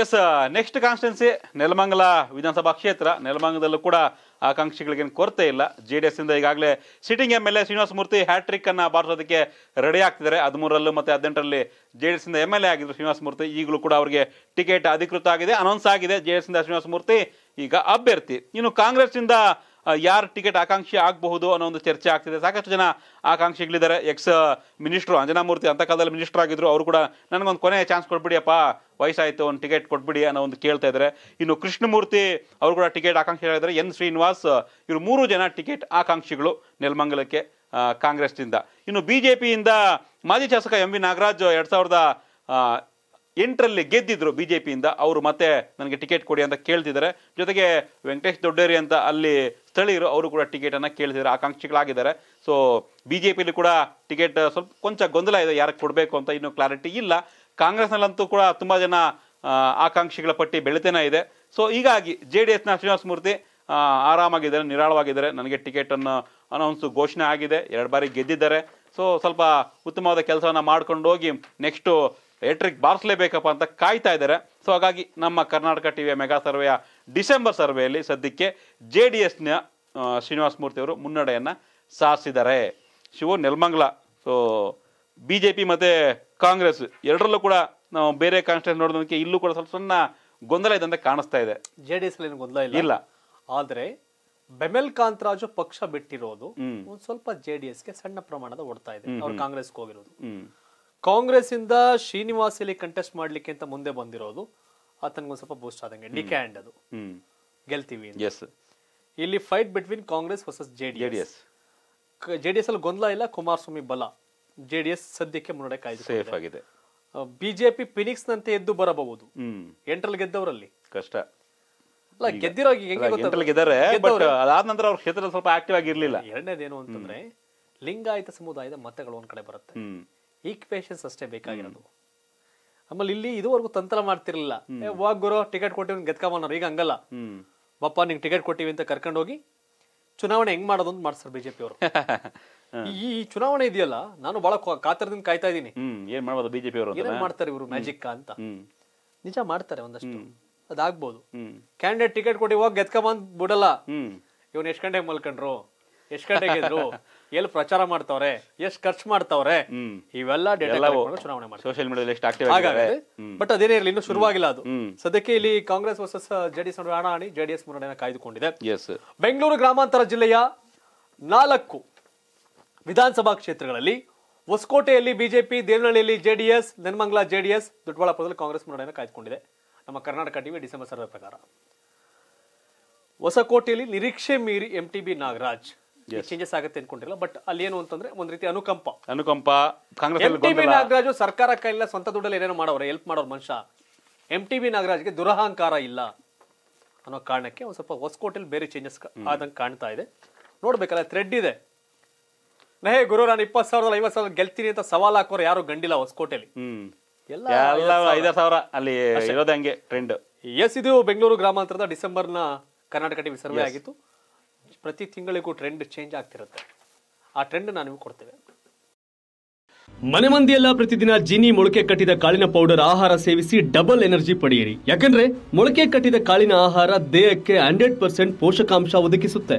S next constituency Nelamangala ವಿಧಾನಸಭಾ ಕ್ಷೇತ್ರ ನೆಲಮಂಗಲದಲ್ಲೂ ಕೂಡ ಆಕಾಂಕ್ಷಿಗಳಿಗೇನು ಕೊರತೆ ಇಲ್ಲ ಜೆ ಡಿ ಎಸ್ಸಿಂದ ಈಗಾಗಲೇ sitting M L A Srinivasamurthy ಹ್ಯಾಟ್ರಿಕ್ಕನ್ನು ಬಾರಿಸೋದಕ್ಕೆ ರೆಡಿ ಆಗ್ತಿದ್ದಾರೆ ಹದಿಮೂರರಲ್ಲೂ ಮತ್ತು ಹದಿನೆಂಟರಲ್ಲಿ ಜೆ ಡಿ ಎಸ್ಸಿಂದ ಎಮ್ ಎಲ್ ಎ ಆಗಿದ್ದರು ಮೂರ್ತಿ ಈಗಲೂ ಕೂಡ ಅವರಿಗೆ ಟಿಕೆಟ್ ಅಧಿಕೃತ ಆಗಿದೆ ಅನೌನ್ಸ್ ಆಗಿದೆ ಜೆ ಡಿ ಎಸ್ಸಿಂದ ಮೂರ್ತಿ ಈಗ ಅಭ್ಯರ್ಥಿ ಇನ್ನು ಕಾಂಗ್ರೆಸ್ಸಿಂದ ಯಾರು ಟಿಕೆಟ್ ಆಕಾಂಕ್ಷಿ ಆಗಬಹುದು ಅನ್ನೋ ಒಂದು ಚರ್ಚೆ ಆಗ್ತಿದೆ ಸಾಕಷ್ಟು ಜನ ಆಕಾಂಕ್ಷಿಗಳಿದ್ದಾರೆ ಎಕ್ಸ್ ಮಿನಿಸ್ಟ್ರು ಮೂರ್ತಿ ಅಂತ ಕಾಲದಲ್ಲಿ ಮಿನಿಸ್ಟರ್ ಆಗಿದ್ರು ಅವರು ಕೂಡ ನನಗೊಂದು ಕೊನೆ ಚಾನ್ಸ್ ಕೊಡ್ಬಿಡಿಯಪ್ಪ ವಯಸ್ಸಾಯಿತು ಒಂದು ಟಿಕೆಟ್ ಕೊಟ್ಬಿಡಿ ಅನ್ನೋ ಒಂದು ಕೇಳ್ತಾ ಇದ್ದಾರೆ ಇನ್ನು ಕೃಷ್ಣಮೂರ್ತಿ ಅವರು ಕೂಡ ಟಿಕೆಟ್ ಆಕಾಂಕ್ಷಿ ಹೇಳಿದ್ದಾರೆ ಎನ್ ಶ್ರೀನಿವಾಸ್ ಇವರು ಮೂರು ಜನ ಟಿಕೆಟ್ ಆಕಾಂಕ್ಷಿಗಳು ನೆಲಮಂಗಲಕ್ಕೆ ಕಾಂಗ್ರೆಸ್ನಿಂದ ಇನ್ನು ಬಿ ಜೆ ಪಿಯಿಂದ ಮಾಜಿ ಶಾಸಕ ಎಂ ವಿ ನಾಗರಾಜ್ ಎರಡು ಸಾವಿರದ ಎಂಟರಲ್ಲಿ ಗೆದ್ದಿದ್ರು ಬಿ ಜೆ ಪಿಯಿಂದ ಅವರು ಮತ್ತೆ ನನಗೆ ಟಿಕೆಟ್ ಕೊಡಿ ಅಂತ ಕೇಳ್ತಿದ್ದಾರೆ ಜೊತೆಗೆ ವೆಂಕಟೇಶ್ ದೊಡ್ಡೇರಿ ಅಂತ ಅಲ್ಲಿ ಸ್ಥಳೀಯರು ಅವರು ಕೂಡ ಟಿಕೆಟನ್ನು ಕೇಳ್ತಿದ್ದಾರೆ ಆಕಾಂಕ್ಷಿಗಳಾಗಿದ್ದಾರೆ ಸೊ ಬಿ ಜೆ ಪಿಲಿ ಕೂಡ ಟಿಕೆಟ್ ಸ್ವಲ್ಪ ಕೊಂಚ ಗೊಂದಲ ಇದೆ ಯಾರಿಗೆ ಕೊಡಬೇಕು ಅಂತ ಇನ್ನೂ ಕ್ಲಾರಿಟಿ ಇಲ್ಲ ಕಾಂಗ್ರೆಸ್ನಲ್ಲಂತೂ ಕೂಡ ತುಂಬ ಜನ ಆಕಾಂಕ್ಷಿಗಳ ಪಟ್ಟಿ ಬೆಳಿತೇನೆ ಇದೆ ಸೊ ಹೀಗಾಗಿ ಜೆ ಡಿ ಎಸ್ನ ಮೂರ್ತಿ ಆರಾಮಾಗಿದ್ದಾರೆ ನಿರಾಳವಾಗಿದ್ದಾರೆ ನನಗೆ ಟಿಕೆಟನ್ನು ಅನೌನ್ಸ್ ಘೋಷಣೆ ಆಗಿದೆ ಎರಡು ಬಾರಿ ಗೆದ್ದಿದ್ದಾರೆ ಸೊ ಸ್ವಲ್ಪ ಉತ್ತಮವಾದ ಕೆಲಸವನ್ನು ಮಾಡ್ಕೊಂಡು ಹೋಗಿ ನೆಕ್ಸ್ಟು ಎಲೆಕ್ಟ್ರಿಕ್ ಬಾರಿಸಲೇಬೇಕಪ್ಪ ಅಂತ ಕಾಯ್ತಾ ಇದ್ದಾರೆ ಸೊ ಹಾಗಾಗಿ ನಮ್ಮ ಕರ್ನಾಟಕ ಟಿ ವಿಯ ಮೆಗಾ ಸರ್ವೆಯ ಡಿಸೆಂಬರ್ ಸರ್ವೆಯಲ್ಲಿ ಸದ್ಯಕ್ಕೆ ಜೆ ಡಿ ಎಸ್ನ ಶ್ರೀನಿವಾಸ ಮೂರ್ತಿಯವರು ಮುನ್ನಡೆಯನ್ನು ಸಾಧಿಸಿದ್ದಾರೆ Shiva Nelamangala so B J P ಮತ್ತು ಕಾಂಗ್ರೆಸ್ ಎರಡರಲ್ಲೂ ಕೂಡ ನಾವು ಬೇರೆ ಕಾನ್ಸ್ಟೆನ್ಸ್ ನೋಡೋದಕ್ಕೆ ಇಲ್ಲೂ ಕೂಡ ಸ್ವಲ್ಪ ಸಣ್ಣ ಗೊಂದಲ ಇದೆ ಅಂತ ಕಾಣಿಸ್ತಾ ಇದೆ ಜೆ ಡಿ ಎಸ್ ಗೊಂದಲ ಇಲ್ಲ ಆದರೆ ಬೆಮೆಲ್ ಕಾಂತರಾಜು ಪಕ್ಷ ಬಿಟ್ಟಿರೋದು ಒಂದು ಸ್ವಲ್ಪ ಜೆ ಡಿ ಎಸ್ಗೆ ಸಣ್ಣ ಪ್ರಮಾಣದ ಓಡ್ತಾ ಇದೆ ಅವ್ರು ಕಾಂಗ್ರೆಸ್ಗೆ ಹೋಗಿರೋದು ಕಾಂಗ್ರೆಸ್ ಇಂದ ಶ್ರೀನಿವಾಸ್ ಇಲ್ಲಿ ಕಂಟೆಸ್ಟ್ ಮಾಡ್ಲಿಕ್ಕೆ ಅಂತ ಮುಂದೆ ಬಂದಿರೋದು ಒಂದು ಸ್ವಲ್ಪ ಬೂಸ್ಟ್ ಆದಂಗೆ ಡಿ ಆ್ಯಂಡ್ ಅದು ಗೆಲ್ತೀವಿ ಇಲ್ಲಿ fight between Congress versus JDS JDS ಅಲ್ಲಿ ಗೊಂದಲ ಇಲ್ಲ ಕುಮಾರಸ್ವಾಮಿ ಬಲ ಜೆಡಿಎಸ್ ಸದ್ಯಕ್ಕೆ ಮುನ್ನಡೆ ಸೇಫ್ ಆಗಿದೆ ಬಿಜೆಪಿ ಪಿನಿಕ್ಸ್ ನಂತೆ ಎದ್ದು ಬರಬಹುದು ಎಂಟ್ರಲ್ ಗೆದ್ದವರಲ್ಲಿ ಕಷ್ಟ ಅಲ್ಲ ಗೆದ್ದಿರೋ ಅದಾದ ನಂತರ ಅವ್ರ ಕ್ಷೇತ್ರ ಸ್ವಲ್ಪ ಆಕ್ಟಿವ್ ಆಗಿರ್ಲಿಲ್ಲ ಎರಡನೇದೇನು ಅಂತಂದ್ರೆ ಲಿಂಗಾಯತ ಸಮುದಾಯದ ಮತಗಳು ಒಂದ್ ಕಡೆ ಬರುತ್ತೆ ಈಕ್ವೇಶನ್ಸ್ ಅಷ್ಟೇ ಬೇಕಾಗಿರೋದು ಆಮೇಲೆ ಇಲ್ಲಿ ಇದುವರೆಗೂ ತಂತ್ರ ಮಾಡ್ತಿರ್ಲಿಲ್ಲ ಗುರು ಟಿಕೆಟ್ ಕೊಟ್ಟಿವಿ ಗೆದ್ಕೊಂಡ್ರು ಈಗ ಹಂಗಲ್ಲ ಬಪ್ಪ ನಿಂಗೆ ಟಿಕೆಟ್ ಕೊಟ್ಟಿವಿ ಅಂತ ಕರ್ಕೊಂಡೋಗಿ ಚುನಾವಣೆ ಹೆಂಗ್ ಮಾಡೋದು ಅಂತ ಮಾಡ್ತಾರೆ ಬಿಜೆಪಿ ಅವರು ಈ ಚುನಾವಣೆ ಇದೆಯಲ್ಲ ನಾನು ಬಹಳ ಕಾತರದಿಂದ ಕಾಯ್ತಾ ಇದ್ದೀನಿ ಏನ್ ಮಾಡ್ಬೋದು ಬಿಜೆಪಿ ಅವರು ಮಾಡ್ತಾರೆ ಇವರು ಮ್ಯಾಜಿಕ್ ಅಂತ ನಿಜ ಮಾಡ್ತಾರೆ ಒಂದಷ್ಟು ಅದಾಗ್ಬೋದು ಕ್ಯಾಂಡಿಡೇಟ್ ಟಿಕೆಟ್ ಕೊಟ್ಟು ಹೋಗಿ ಗೆದ್ಕೊಂಬಂದ್ ಬಿಡಲ್ಲ ಇವನ್ ಎಷ್ಟ್ ಗಂಟೆಗೆ ಮಲ್ಕೊಂಡ್ರು ಎಷ್ಟ್ ಗಂಟೆಗೆ ಎಲ್ಲಿ ಪ್ರಚಾರ ಮಾಡ್ತಾವ್ರೆ ಎಷ್ಟ್ ಖರ್ಚು ಮಾಡ್ತಾವ್ರೆ ಇವೆಲ್ಲ ಡೇಟಾ ಚುನಾವಣೆ ಮಾಡ್ತಾರೆ ಬಟ್ ಅದೇನೇ ಇರಲಿ ಇನ್ನು ಶುರುವಾಗಿಲ್ಲ ಅದು ಸದ್ಯಕ್ಕೆ ಇಲ್ಲಿ ಕಾಂಗ್ರೆಸ್ ವರ್ಸಸ್ ಜೆಡಿಎಸ್ ಹಣ ಹಣಾಹಣಿ ಜೆಡಿಎಸ್ ಮುನ್ನಡೆಯನ್ನು ಕಾಯ್ದುಕೊಂಡಿದೆ ಬೆಂಗಳೂರು ಗ್ರಾಮಾಂತರ ಜಿಲ್ಲೆಯ ನಾಲ್ಕು ವಿಧಾನಸಭಾ ಕ್ಷೇತ್ರಗಳಲ್ಲಿ ಹೊಸಕೋಟೆಯಲ್ಲಿ ಬಿಜೆಪಿ ದೇವನಹಳ್ಳಿಯಲ್ಲಿ ಜೆಡಿಎಸ್ ಡಿ ಜೆಡಿಎಸ್ ದೊಡ್ಡಬಳ್ಳಾಪುರದಲ್ಲಿ ಕಾಂಗ್ರೆಸ್ ಮುನ್ನಡೆಯನ್ನು ಕಾಯ್ದುಕೊಂಡಿದೆ ನಮ್ಮ ಕರ್ನಾಟಕ ಟಿವಿ ಡಿಸೆಂಬರ್ ಸರ್ವೆ ಪ್ರಕಾರ ಹೊಸಕೋಟೆಯಲ್ಲಿ ನಿರೀಕ್ಷೆ ಮೀರಿ M T B Nagaraj changes ಆಗುತ್ತೆ ಅನ್ಕೊಂಡಿಲ್ಲ ಬಟ್ ಅಲ್ಲಿ ಏನು ಅಂತಂದ್ರೆ ಒಂದ್ ರೀತಿ ಅನುಕಂಪ ಅನುಕಂಪ ಎಂ ಬಿ ನಾಗರಾಜ್ ಸರ್ಕಾರ ಕೈಲ ಸ್ವಂತ ದುಡ್ಡಲ್ಲಿ ಏನೇನೋ ಮಾಡೋರು ಹೆಲ್ಪ್ ಮಾಡೋರು ಮನುಷ್ಯ ಎಂ ಟಿ ಬಿ ನಾಗರಾಜ್ಗೆ ದುರಹಂಕಾರ ಇಲ್ಲ ಅನ್ನೋ ಕಾರಣಕ್ಕೆ ಒಂದ್ ಸ್ವಲ್ಪ ಹೊಸಕೋಟೆಯಲ್ಲಿ ಬೇರೆ ಚೇಂಜಸ್ ಆದಂಗೆ ಕಾಣ್ತಾ ಇದೆ ನೋಡ್ಬೇಕಲ್ಲ ಥ್ರೆಡ್ ಇದೆ ನಹೇ ಗುರು ನಾನು ಇಪ್ಪತ್ತು ಸಾವಿರದ ಐವತ್ತು ಸಾವಿರ ಗೆಲ್ತೀನಿ ಅಂತ ಸವಾಲ್ ಹಾಕೋರು ಯಾರು ಗಂಡಿಲ್ಲ ಹೊಸಕೋಟೆಲಿ ಎಲ್ಲ ಐದಾರು ಸಾವಿರ ಅಲ್ಲಿ ಟ್ರೆಂಡ್ ಎಸ್ ಇದು ಬೆಂಗಳೂರು ಗ್ರಾಮಾಂತರದ ಡಿಸೆಂಬರ್ನ ಕರ್ನಾಟಕ ಟಿವಿ ಸರ್ವೆ ಆಗಿತ್ತು ಪ್ರತಿ ತಿಂಗಳಿಗೂ ಟ್ರೆಂಡ್ ಚೇಂಜ್ ಆಗ್ತಿರುತ್ತೆ ಆ ಟ್ರೆಂಡ್ ನಾನು ಕೊಡ್ತೇವೆ ಮನೆ ಮಂದಿಯೆಲ್ಲ ಪ್ರತಿದಿನ ಜಿನಿ ಮೊಳಕೆ ಕಟ್ಟಿದ ಕಾಳಿನ ಪೌಡರ್ ಆಹಾರ ಸೇವಿಸಿ ಡಬಲ್ ಎನರ್ಜಿ ಪಡೆಯಿರಿ ಯಾಕಂದ್ರೆ ಮೊಳಕೆ ಕಟ್ಟಿದ ಕಾಳಿನ ಆಹಾರ ದೇಹಕ್ಕೆ ಹಂಡ್ರೆಡ್ ಪರ್ಸೆಂಟ್ ಪೋಷಕಾಂಶ ಒದಗಿಸುತ್ತೆ